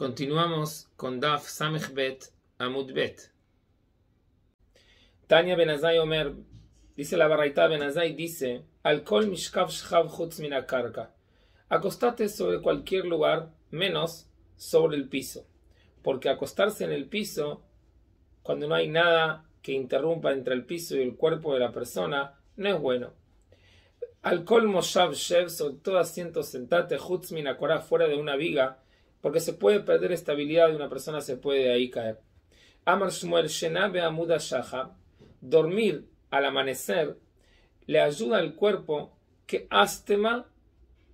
Continuamos con Daf Samech Bet Amud Bet. Tania Benazai Omer, dice la barraita Benazai, dice, Alkol mishkav shav chutz mina Acostate sobre cualquier lugar, menos sobre el piso. Porque acostarse en el piso, cuando no hay nada que interrumpa entre el piso y el cuerpo de la persona, no es bueno. Alkol moshav shev, sobre todo asiento sentate, chutz mina fuera de una viga, porque se puede perder estabilidad de una persona, se puede ahí caer. Amar Shenabe Amuda dormir al amanecer, le ayuda al cuerpo que astema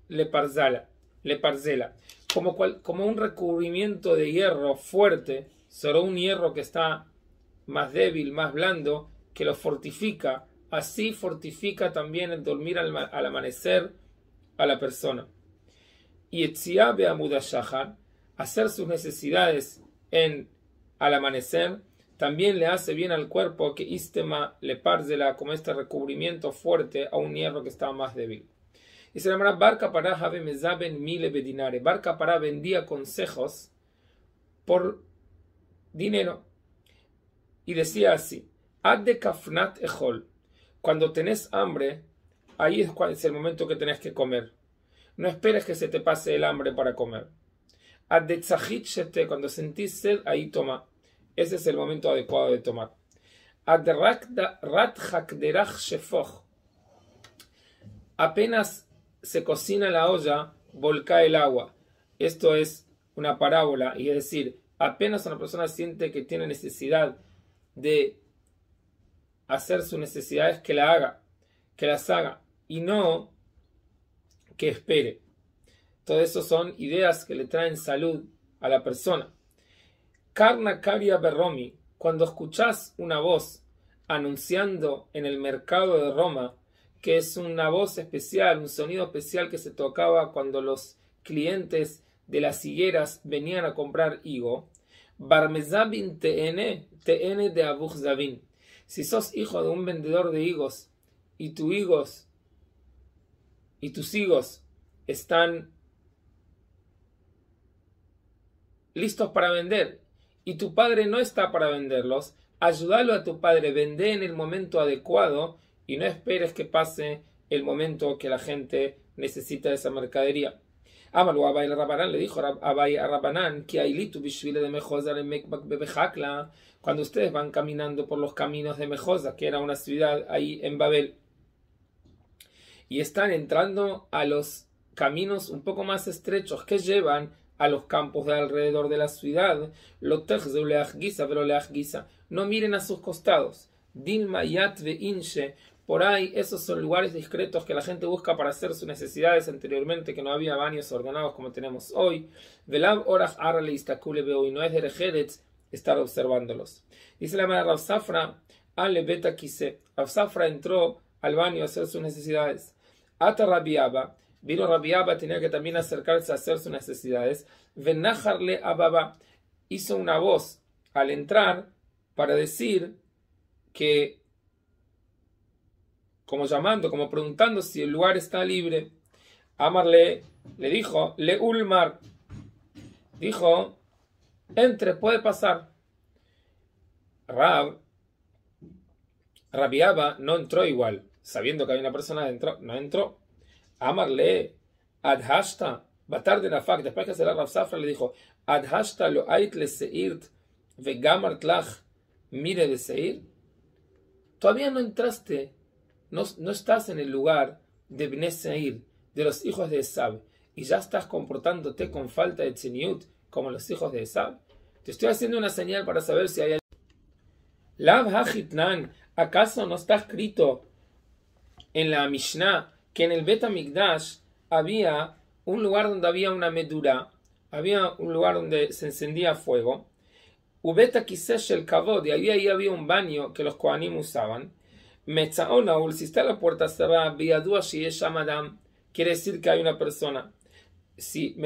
le parzala, le parzela. Como, como un recubrimiento de hierro fuerte, solo un hierro que está más débil, más blando, que lo fortifica. Así fortifica también el dormir al amanecer a la persona. Y etziabe Beamudashahar, hacer sus necesidades en, al amanecer, también le hace bien al cuerpo que Istema le la como este recubrimiento fuerte a un hierro que estaba más débil. Y se llamará Barca para Mezaben Mile Bedinare. Barca para vendía consejos por dinero. Y decía así: Ad de Kafnat Ejol. Cuando tenés hambre, ahí es el momento que tenés que comer. No esperes que se te pase el hambre para comer. Cuando sentís sed, ahí toma. Ese es el momento adecuado de tomar. Apenas se cocina la olla, volca el agua. Esto es una parábola, y es decir, apenas una persona siente que tiene necesidad de hacer sus necesidades, que la haga, que las haga, y no que espere. Todo eso son ideas que le traen salud a la persona. Karna Berromi, cuando escuchas una voz anunciando en el mercado de Roma, que es una voz especial, un sonido especial que se tocaba cuando los clientes de las higueras venían a comprar higo, Barmezabin TN, TN de Abu Si sos hijo de un vendedor de higos y tu higos y tus hijos están listos para vender y tu padre no está para venderlos, ayúdalo a tu padre, vende en el momento adecuado y no esperes que pase el momento que la gente necesita esa mercadería. Amalú Abay Rabanán le dijo a que Ailitu Bishvile de Mejosa cuando ustedes van caminando por los caminos de Mejosa, que era una ciudad ahí en Babel y están entrando a los caminos un poco más estrechos que llevan a los campos de alrededor de la ciudad. no miren a sus costados. Dilma ve inche. Por ahí, esos son lugares discretos que la gente busca para hacer sus necesidades anteriormente, que no había baños ordenados como tenemos hoy. Velab y estar observándolos. Dice la madre Rafsafra, ale betakise. entró al baño a hacer sus necesidades. Ata Rabiaba, vino Rabiaba, tenía que también acercarse a hacer sus necesidades. a Baba hizo una voz al entrar para decir que, como llamando, como preguntando si el lugar está libre, Amarle le dijo, Le Ulmar, dijo, entre, puede pasar. Rab, Rabiaba no entró igual sabiendo que hay una persona adentro, no entró. Amarle, adhashta, batar de fac. después que se la Rab le dijo, adhashta lo ait le seirt vegamart mire de seir. Todavía no entraste, no, estás en el lugar de Bne Seir, de los hijos de Esab, y ya estás comportándote con falta de tziniut, como los hijos de Esab. Te estoy haciendo una señal para saber si hay... Lab ¿acaso no está escrito en la Mishnah que en el Bet había un lugar donde había una medura, había un lugar donde se encendía fuego. Ubeta Kisesh el Kavod, y ahí, ahí había un baño que los Kohanim usaban. Metzaonaul, si está la puerta cerrada, Biadua Shamadam, quiere decir que hay una persona. Si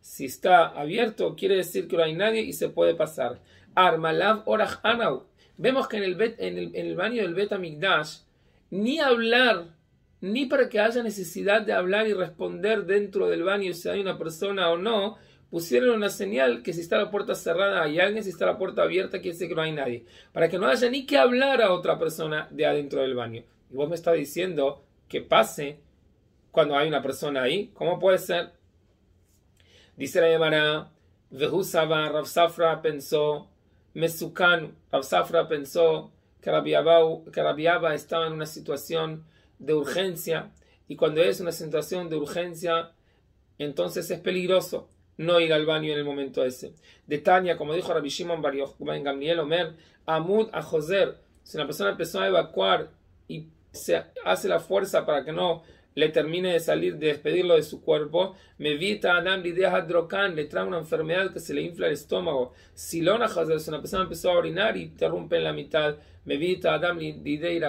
si está abierto, quiere decir que no hay nadie y se puede pasar. Armalav Orach Anau. Vemos que en el, en, el, baño del Bet Amigdash ni hablar, ni para que haya necesidad de hablar y responder dentro del baño si hay una persona o no, pusieron una señal que si está la puerta cerrada hay alguien, si está la puerta abierta quiere decir que no hay nadie, para que no haya ni que hablar a otra persona de adentro del baño. Y vos me está diciendo que pase cuando hay una persona ahí, ¿cómo puede ser? Dice la Yemara, Vehusaba, Rav pensó, Mesukan, Rav pensó, Carabiaba estaba en una situación de urgencia y cuando es una situación de urgencia, entonces es peligroso no ir al baño en el momento ese. De Tania, como dijo Rabbi Shimon Bar Ben Omer, Amud a Joser, si una persona empezó a evacuar y se hace la fuerza para que no le termine de salir, de despedirlo de su cuerpo. Me a Adam Drokan, le trae una enfermedad que se le infla el estómago. Silona Hazel, una persona empezó a orinar y interrumpe en la mitad. Me a Adam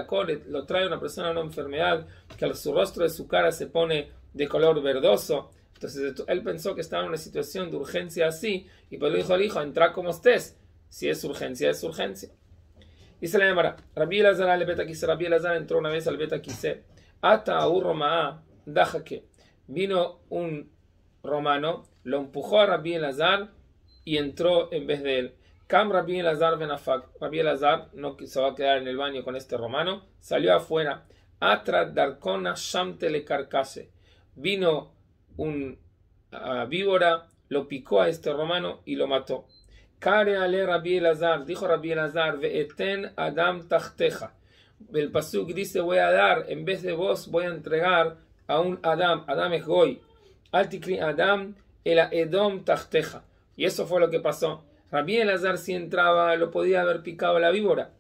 Cole, lo trae una persona a una enfermedad que su rostro de su cara se pone de color verdoso. Entonces él pensó que estaba en una situación de urgencia así y pues le dijo al hijo, entra como estés. Si es urgencia, es urgencia. Dice la Gemara, Rabbi Elazar al Beta Kise, Rabbi Elazar entró una vez al Beta Kise, a Vino un romano, lo empujó a Rabbi Elazar y entró en vez de él. Cam Rabbi Elazar Benafak, Rabbi Elazar no se va a quedar en el baño con este romano, salió afuera. Atra Darkona Shamte le carcase. Vino un ah, víbora, lo picó a este romano y lo mató. Care ale Rabbi Elazar, dijo Rabbi Elazar, eten adam tachteja. El pasuk dice, voy a dar, en vez de vos voy a entregar a un Adam, Adam es Goy. Altikri Adam, el Edom tachteja. Y eso fue lo que pasó. Rabbi Elazar si entraba, lo podía haber picado la víbora.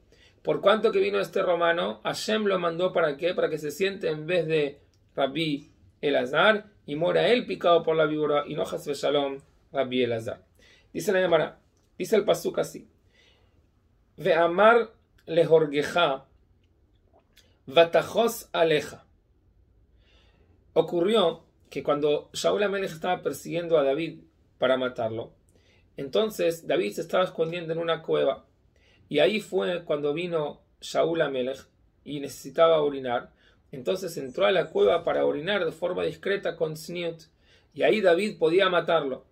Por cuanto que vino este romano, Hashem lo mandó para qué? Para que se siente en vez de Rabbi Elazar y mora él picado por la víbora y no Shalom Rabbi Elazar. Dice la llamada. Dice el pasuk así. Ve amar vatajos aleja. Ocurrió que cuando Shaul Amelech estaba persiguiendo a David para matarlo, entonces David se estaba escondiendo en una cueva. Y ahí fue cuando vino Shaul Amelech y necesitaba orinar. Entonces entró a la cueva para orinar de forma discreta con Sniut. Y ahí David podía matarlo.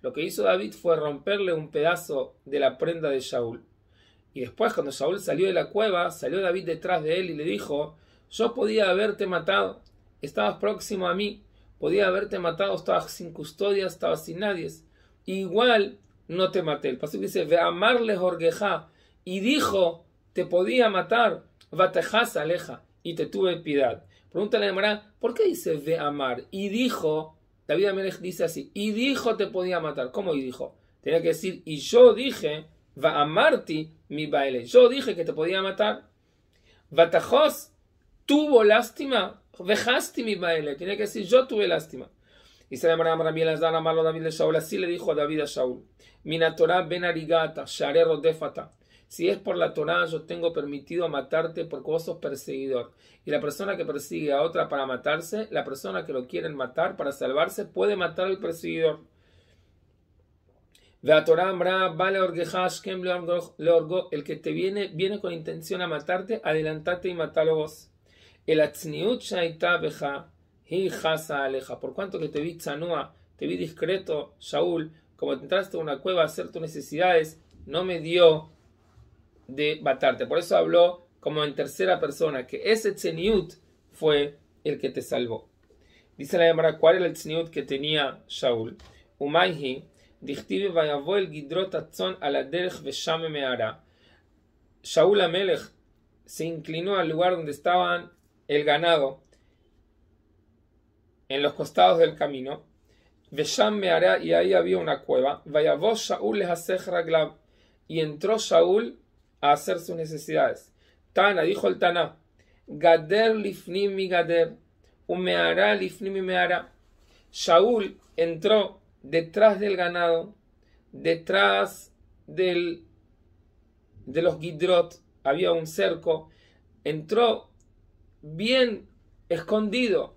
Lo que hizo David fue romperle un pedazo de la prenda de Saúl. Y después, cuando Saúl salió de la cueva, salió David detrás de él y le dijo, yo podía haberte matado, estabas próximo a mí, podía haberte matado, estabas sin custodia, estabas sin nadie. Igual no te maté. El pasaje dice, ve amarle Jorgeja, y dijo, te podía matar, batejas aleja, y te tuve piedad. Pregúntale a Mará, ¿por qué dice ve amar? Y dijo, David Amelech dice así, y dijo te podía matar. ¿Cómo y dijo? Tenía que decir, y yo dije, va a Marti mi baile. Yo dije que te podía matar. Batajos tuvo lástima, dejaste mi baile. tiene que decir, yo tuve lástima. Y se llama Rabbi a amarlo David de Saúl Así le dijo a David a Shaul. Minatorá ben arigata, share rodefata. Si es por la Torá, yo tengo permitido matarte porque vos sos perseguidor. Y la persona que persigue a otra para matarse, la persona que lo quieren matar para salvarse, puede matar al perseguidor. El que te viene, viene con intención a matarte, adelantate y matalo vos. El aleja. Por cuanto que te vi chanúa, te vi discreto, Shaul, como te entraste a una cueva a hacer tus necesidades, no me dio de Batarte. Por eso habló como en tercera persona, que ese Tzeniut fue el que te salvó. Dice la llamada, ¿cuál era el Tzeniut que tenía Shaul? Umayhi, Dichtive Vayavol Gidrot Atzon Shaul Amelech se inclinó al lugar donde estaban el ganado, en los costados del camino. y ahí había una cueva. Vayavol Shaul les Raglav. Y entró Shaul a hacer sus necesidades. Tana, dijo el Tana, Gader lifnim mi gader, umeara lifnim mi meara. Shaul entró detrás del ganado, detrás del, de los Gidrot, había un cerco, entró bien escondido,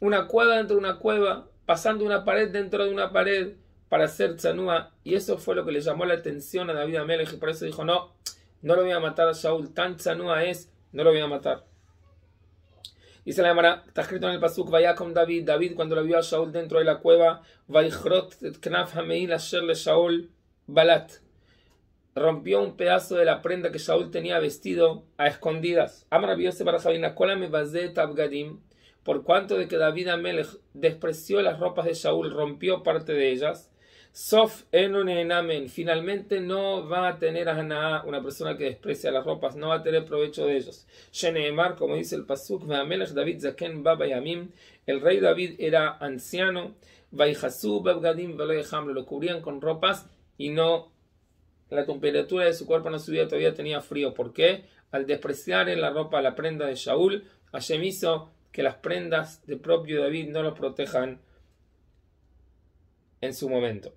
una cueva dentro de una cueva, pasando una pared dentro de una pared, para hacer Tzanúa, y eso fue lo que le llamó la atención a David Amelech, y por eso dijo, no, no lo voy a matar a Shaul, tan Tzanúa es, no lo voy a matar. Dice la Gemara, está escrito en el Pasuk, vaya con David, David cuando lo vio a Shaul dentro de la cueva, knaf Shaul balat, rompió un pedazo de la prenda que Shaul tenía vestido a escondidas. para Sabina, me por cuanto de que David Amelech despreció las ropas de Shaul, rompió parte de ellas, Sof enunenamen. Finalmente no va a tener a una persona que desprecia las ropas, no va a tener provecho de ellos. como dice el Pasuk, David Zaken Baba El rey David era anciano. Vaihasu Lo cubrían con ropas y no. La temperatura de su cuerpo no subía, todavía tenía frío. porque Al despreciar en la ropa la prenda de Shaul, Hashem hizo que las prendas de propio David no los protejan en su momento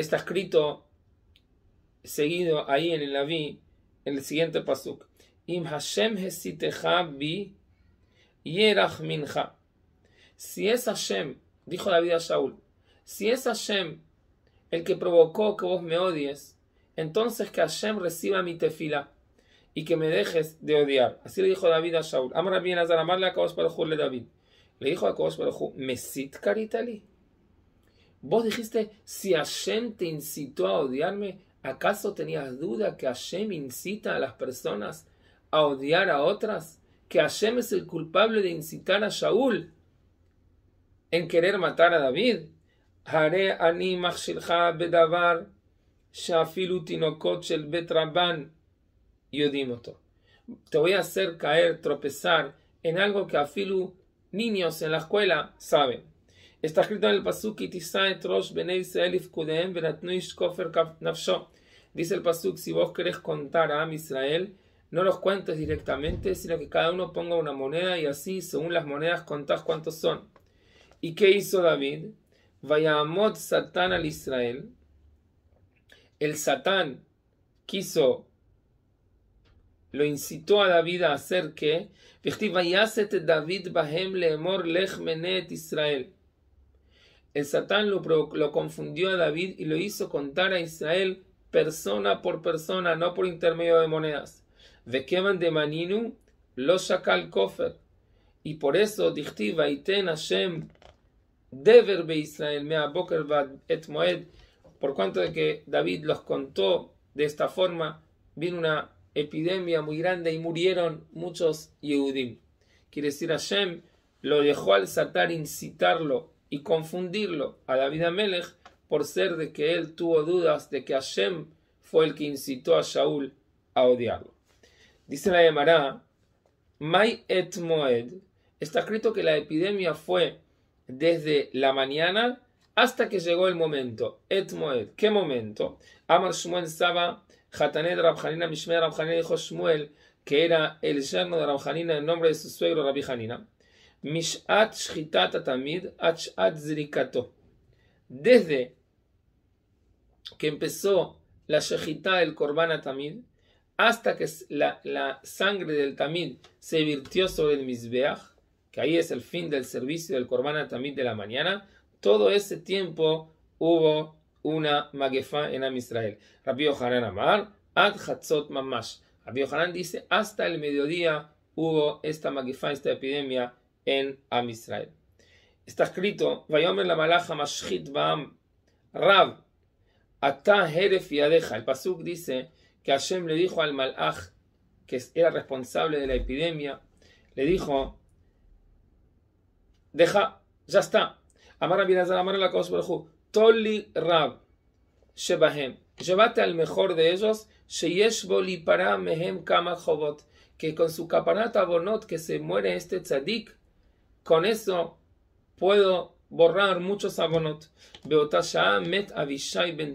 está escrito seguido ahí en el Naví, en el siguiente pasuk. Im Hashem Si es Hashem, dijo David a Saúl, si es Hashem el que provocó que vos me odies, entonces que Hashem reciba mi tefila y que me dejes de odiar. Así le dijo David a Shaul. Amar bien Azar, amarle a para Baruj le David. Le dijo a para ¿Me ¿mesit karitali? Vos dijiste, si Hashem te incitó a odiarme, ¿acaso tenías duda que Hashem incita a las personas a odiar a otras? ¿Que Hashem es el culpable de incitar a Shaul en querer matar a David? Haré ani bedavar shafilu Te voy a hacer caer, tropezar en algo que afilu niños en la escuela saben. Está escrito en el Pasuk, Dice el Pasuk, si vos querés contar a Israel, no los cuentes directamente, sino que cada uno ponga una moneda y así, según las monedas, contás cuántos son. ¿Y qué hizo David? Satán al Israel. El Satán quiso, lo incitó a David a hacer que, David Bahem Lech Israel. El Satán lo, confundió a David y lo hizo contar a Israel persona por persona, no por intermedio de monedas. de Maninu lo shakal Y por eso Hashem dever Israel Por cuanto de que David los contó de esta forma, vino una epidemia muy grande y murieron muchos Yehudim. Quiere decir, Hashem lo dejó al Satán incitarlo y confundirlo a David Amelech por ser de que él tuvo dudas de que Hashem fue el que incitó a Saúl a odiarlo. Dice la Gemara, Mai et está escrito que la epidemia fue desde la mañana hasta que llegó el momento. Et ¿qué momento? Amar Shmuel Saba, Hataned Rabjanina Mishmer Rabjanina dijo Shmuel, que era el yerno de Rabjanina en nombre de su suegro Rabjanina. Mishat Shitata Atamid Achat Zrikato. Desde que empezó la Shejitá del Korban Atamid hasta que la, sangre del Tamid se virtió sobre el Mizbeach, que ahí es el fin del servicio del Korban Atamid de la mañana, todo ese tiempo hubo una Magefa en Am Israel. Rabbi Amar, Ad Hatzot Mamash. Rabbi Yohanan dice, hasta el mediodía hubo esta Magefa, esta epidemia en Amisrael Está escrito, Vayomer la malaja mashchit ba'am, Rab, ata heref yadeja. El pasuk dice que Hashem le dijo al malaj, que era responsable de la epidemia, le dijo, deja, ya está. Amar Abinazar, amar la Baruj toli Rab, Shebahem, llévate al mejor de ellos, Sheyesh Boli para Mehem Kama Jobot, que con su caparata bonot que se muere este tzadik, con eso puedo borrar muchos abonot. Avishai ben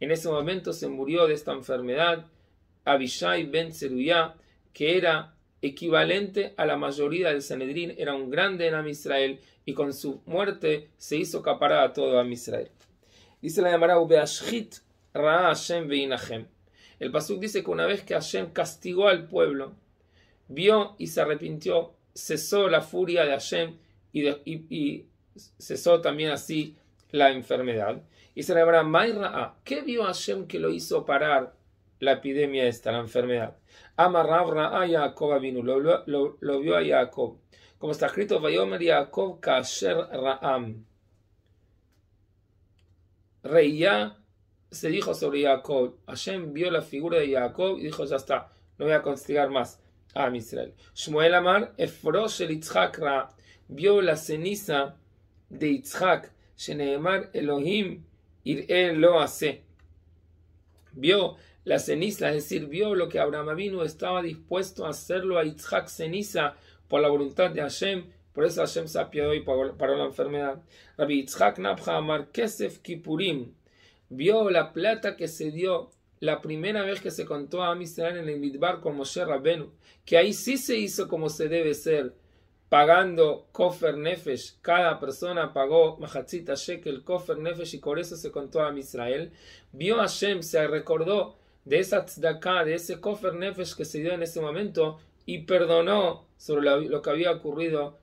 En ese momento se murió de esta enfermedad Avishai ben que era equivalente a la mayoría del Sanedrín, era un grande en Am Israel y con su muerte se hizo caparada a todo Am Israel. Dice la llamada Ubeashit Ra Hashem El Pasuk dice que una vez que Hashem castigó al pueblo vio y se arrepintió, cesó la furia de Hashem y, cesó también así la enfermedad. Y se le habrá Mayra, ¿qué vio Hashem que lo hizo parar la epidemia esta, la enfermedad? a Jacob lo, vio a Jacob. Como está escrito, Vayomer Jacob Kasher Raam. Reía se dijo sobre Jacob. Hashem vio la figura de Jacob y dijo, ya está, no voy a castigar más a Israel. Shmuel Amar, Efrosh el vio la ceniza de Itzhak, Sheneemar Elohim, Ir lo hace. Vio la ceniza, es decir, vio lo que Abraham vino estaba dispuesto a hacerlo a Itzhak ceniza por la voluntad de Hashem, por eso Hashem se apiadó y paró la enfermedad. Rabbi Itzhak Nabja Amar Kesef Kipurim, vio la plata que se dio la primera vez que se contó a Israel en el Midbar con Moshe Rabenu, que ahí sí se hizo como se debe ser, pagando Kofer Nefesh, cada persona pagó Mahatzita Shekel, Kofer Nefesh, y por eso se contó a Israel, vio a Hashem, se recordó de esa tzedakah, de ese Kofer Nefesh que se dio en ese momento, y perdonó sobre lo que había ocurrido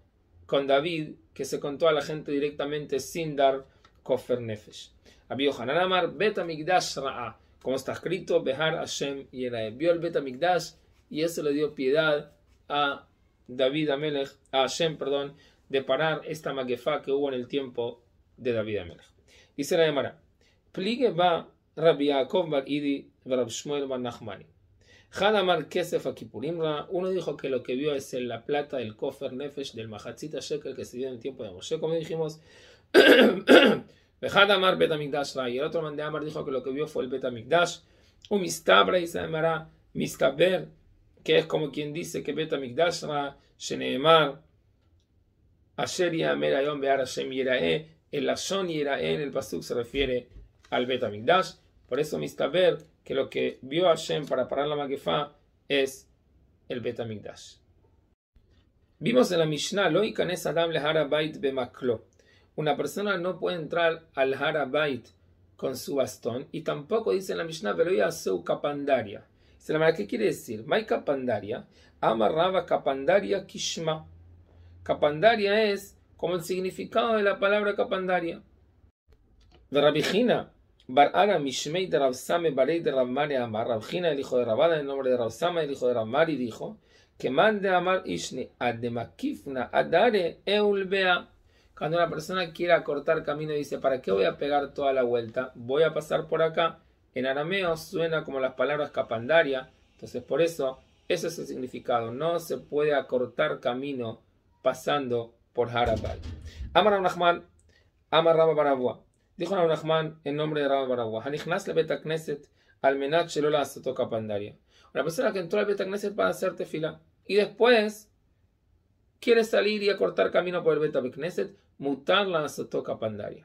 con David, que se contó a la gente directamente sin dar Kofer Nefesh. Amar Bet Amigdash Ra'a como está escrito, Behar Hashem y Elaem. Vio el Betamigdash y eso este le dio piedad a David Amelech, a Hashem, perdón, de parar esta maquefa que hubo en el tiempo de David Amelech. Dice la Gemara, Plige va Rabbi Yaakov bar Idi Rab Shmuel bar Nachmani. Hadamar Kesef Akipurimra, uno dijo que lo que vio es la plata del cofer Nefesh del Mahatzita Shekel que se dio en el tiempo de Moshe, como dijimos. Dejad amar Betamigdash Ray. El otro Amar dijo que lo que vio fue el Betamigdash. Un mistabra y se llamará mistaber, que es como quien dice que Betamigdash Ra, Sheneemar, Asher Mera Ayom Bear Hashem E. el Lashon Yerae en el Pasuk se refiere al Betamigdash. Por eso mistaber, que lo que vio Hashem para parar la Maquefá es el Betamigdash. Vimos en la Mishnah, Loikanes es Adam Lehara Bait Bemaklo una persona no puede entrar al Harabait con su bastón y tampoco dice en la Mishnah, pero ya su capandaria. ¿qué quiere decir? Mai capandaria, amarraba capandaria kishma. Capandaria es como el significado de la palabra capandaria. De Rabijina, Barara Mishmei de Rabsame Barei de Amar, Rabjina, el hijo de Rabada, el nombre de Rabsama, el hijo de Rabmari, dijo, que mande Amar Ishni, Ademakifna, Adare, Eulbea. Cuando una persona quiera acortar camino Y dice, ¿para qué voy a pegar toda la vuelta? Voy a pasar por acá. En arameo suena como las palabras capandaria. Entonces por eso, Ese es el significado. No se puede acortar camino pasando por Harabal. Amar Rahman, Amar Rabba Dijo Rahman en nombre de Rabba Barabua. Hanichnas capandaria. Una persona que entró al beta para hacerte fila. Y después quiere salir y acortar camino por el beta מותר לעשותו Rabbi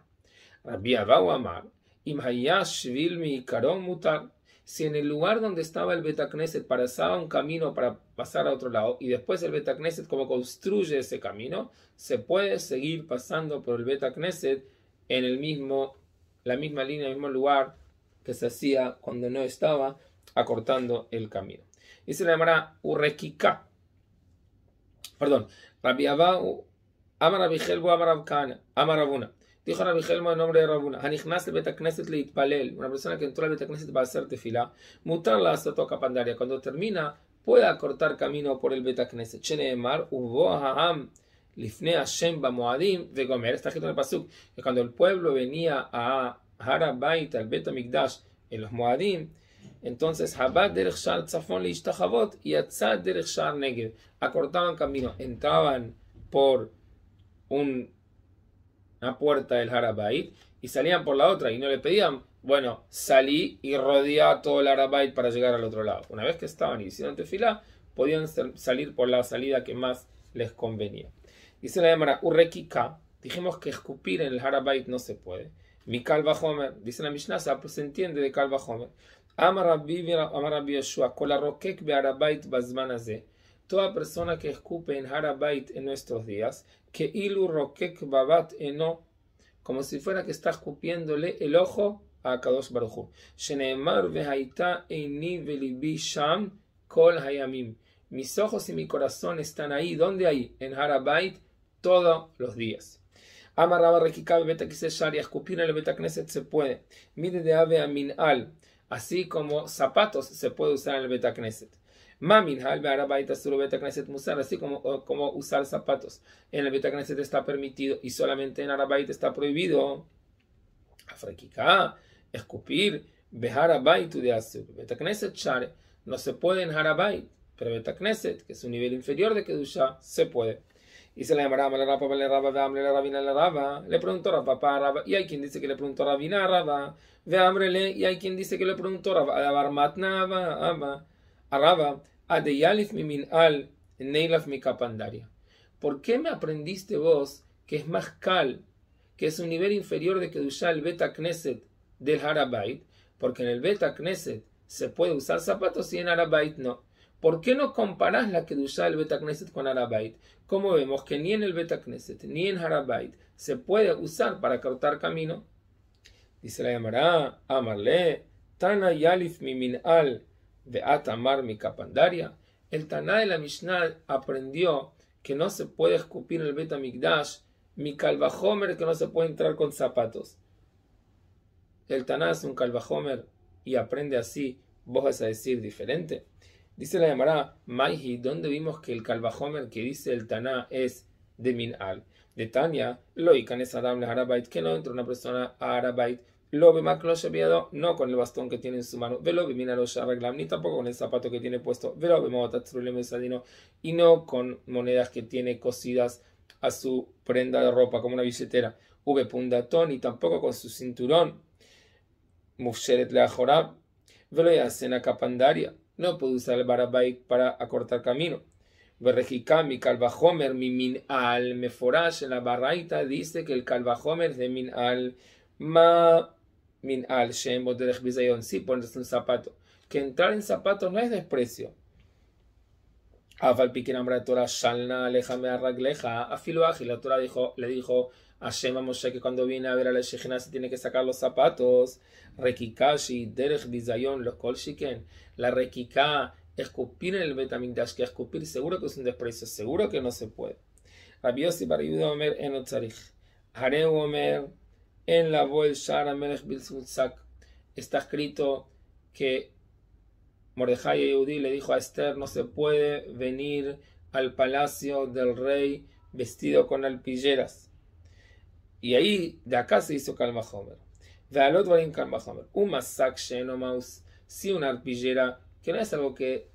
רבי אבאו Y אם היה שביל Si en el lugar donde estaba el Betacneset pasaba un camino para pasar a otro lado y después el Betacneset como construye ese camino, se puede seguir pasando por el Betacneset en el mismo, la misma línea, el mismo lugar que se hacía cuando no estaba acortando el camino. Y se le llamará Urekika. Perdón, Rabbi Amar Abigelbo, Amar Abkana, Dijo Rabbi Helmo en nombre de Rabuna, Hanichnas Betakneset una persona que entró al Betakneset va a hacer tefila, mutarla hasta toca pandaria. Cuando termina, puede cortar camino por el Betakneset. Cheneemar, Ubo Ha'am, Lifne Hashem Bamoadim, de Gomer. Está escrito en el Pasuk, cuando el pueblo venía a Harabait, al Betamikdash, en los Moadim, entonces, Habad derech Tzafon Leishtahavot y Atzad derech Negev. Acortaban camino, entraban por un, una puerta del Harabait y salían por la otra y no le pedían, bueno, salí y a todo el Harabait para llegar al otro lado. Una vez que estaban y hicieron tefilá, podían salir por la salida que más les convenía. Dice la llamada Urekika, dijimos que escupir en el Harabait no se puede. Mi calva Homer, dice la Mishnah, ah, pues se entiende de calva Homer. Amar yeshua Yeshua, toda persona que escupe en Harabait en nuestros días, que ilu rokek babat eno, como si fuera que está escupiéndole el ojo a Kadosh Baruchu. sham kol hayamim. Mis ojos y mi corazón están ahí. ¿Dónde hay? En Harabait todos los días. Amarraba Rekikabe kise Sharia, escupir en el Betakneset se puede. Mide de ave a Al, así como zapatos se puede usar en el Betakneset. Maminhal Bearabaita Suro Betacneset Musar, así como, como usar zapatos. En el Betacneset está permitido y solamente en Arabaita está prohibido. Afrikica. escupir, Beharabaitu de asu, Betacneset Share, no se puede en Harabait, pero Betacneset, que es un nivel inferior de Kedusha, se puede. Y se le llamará la rapa, la le la rabina, la raba. Le preguntó a papá, Y hay quien dice que le preguntó rabina, ve Amrele, Y hay quien dice que le preguntó Rabba A matnaba, ama. A al ¿Por qué me aprendiste vos que es más cal, que es un nivel inferior de Kedusha el Beta del Harabait? Porque en el Beta se puede usar zapatos y en Harabait no. ¿Por qué no comparás la Kedusha del Beta Knesset con Harabait? Como vemos que ni en el Beta ni en Harabait se puede usar para cortar camino. Dice la llamará Amarle, ah, Tana Yalif al de Atamar capandaria. el Taná de la Mishnah aprendió que no se puede escupir el Betamigdash, mi calvajomer que no se puede entrar con zapatos. El Taná es un calvajomer y aprende así, vos vas a decir diferente. Dice la llamará Maihi, dónde vimos que el calvajomer que dice el Taná es de Minal. De Tania, Loikan es Adam le que no entra una persona a lo lo no con el bastón que tiene en su mano, velo arreglam, ni tampoco con el zapato que tiene puesto, velo sadino, y no con monedas que tiene cosidas a su prenda de ropa, como una billetera, v pundatón, y tampoco con su cinturón, mufsheret leajorab, Cena yasena capandaria, no puede usar el barabai para acortar camino. mi calvajomer, mi al meforash, en la barraita dice que el calvajomer de al ma min al shem Sí, ponerse un zapato. Que entrar en zapatos no es desprecio. Afal Ambra Torah Shalna Alejame Arragleja. Afilu Ágil, la Torah dijo, le dijo a Shema Moshe que cuando viene a ver a la Shejina se tiene que sacar los zapatos. Rekikashi, Derech Bizayon, los Kolshiken. La Rekika, escupir en el dash, que escupir seguro que es un desprecio, seguro que no se puede. Rabiosi para Enotzarich. Hareu Omer en la Shara Está escrito que Mordejai Yehudi le dijo a Esther, no se puede venir al palacio del rey vestido con alpilleras. Y ahí, de acá se hizo Kalma Homer. Vealot Kalma Homer. Un sí una arpillera, que no es algo que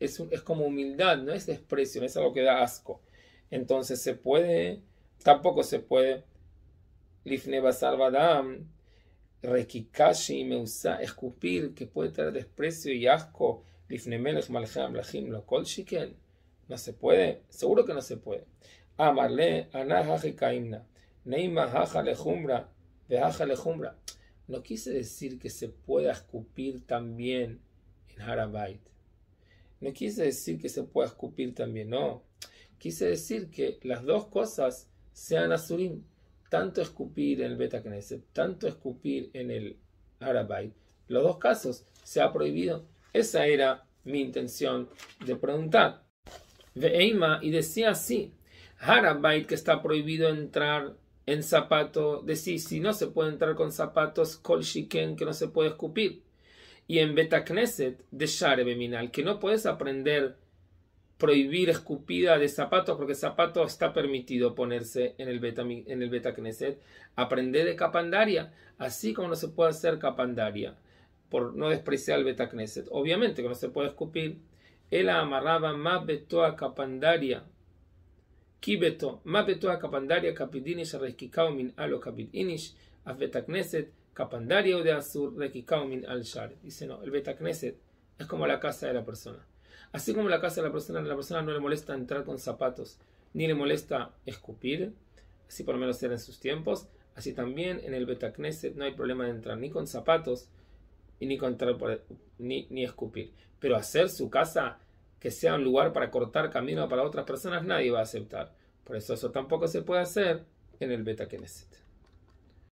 es, es como humildad, no es desprecio, no es algo que da asco. Entonces se puede, tampoco se puede Lifne Basar Rekikashi Meusa, escupir, que puede traer desprecio y asco, Lifne Melech Malcham Lachim Lokol Shiken. No se puede, seguro que no se puede. Amarle, Anahaji Kaimna, Neima Haja Lejumbra, No quise decir que se pueda escupir también en Harabait. No quise decir que se pueda escupir también, no. Quise decir que las dos cosas sean azurim tanto escupir en el Beta Knesset, tanto escupir en el arabay Los dos casos se ha prohibido. Esa era mi intención de preguntar. Veima y decía así: Harabait que está prohibido entrar en zapato, decía, si no se puede entrar con zapatos, kol shiken que no se puede escupir. Y en Beta Knesset de Share que no puedes aprender prohibir escupida de zapatos, porque zapato está permitido ponerse en el beta, en Aprender de capandaria, así como no se puede hacer capandaria, por no despreciar el beta Knesset. Obviamente que no se puede escupir. Él amarraba más betoa capandaria. Kibeto, más betoa capandaria, capidinish, arreskikao min alo capidinish, af beta Knesset, capandaria o de azur, reki min al shar. Dice no, el beta es como la casa de la persona. Así como en la casa de la persona, la persona no le molesta entrar con zapatos, ni le molesta escupir, así por lo menos era en sus tiempos, así también en el Betacneset no hay problema de entrar ni con zapatos, ni, ni, escupir. Pero hacer su casa que sea un lugar para cortar camino para otras personas, nadie va a aceptar. Por eso eso tampoco se puede hacer en el Beta Knesset.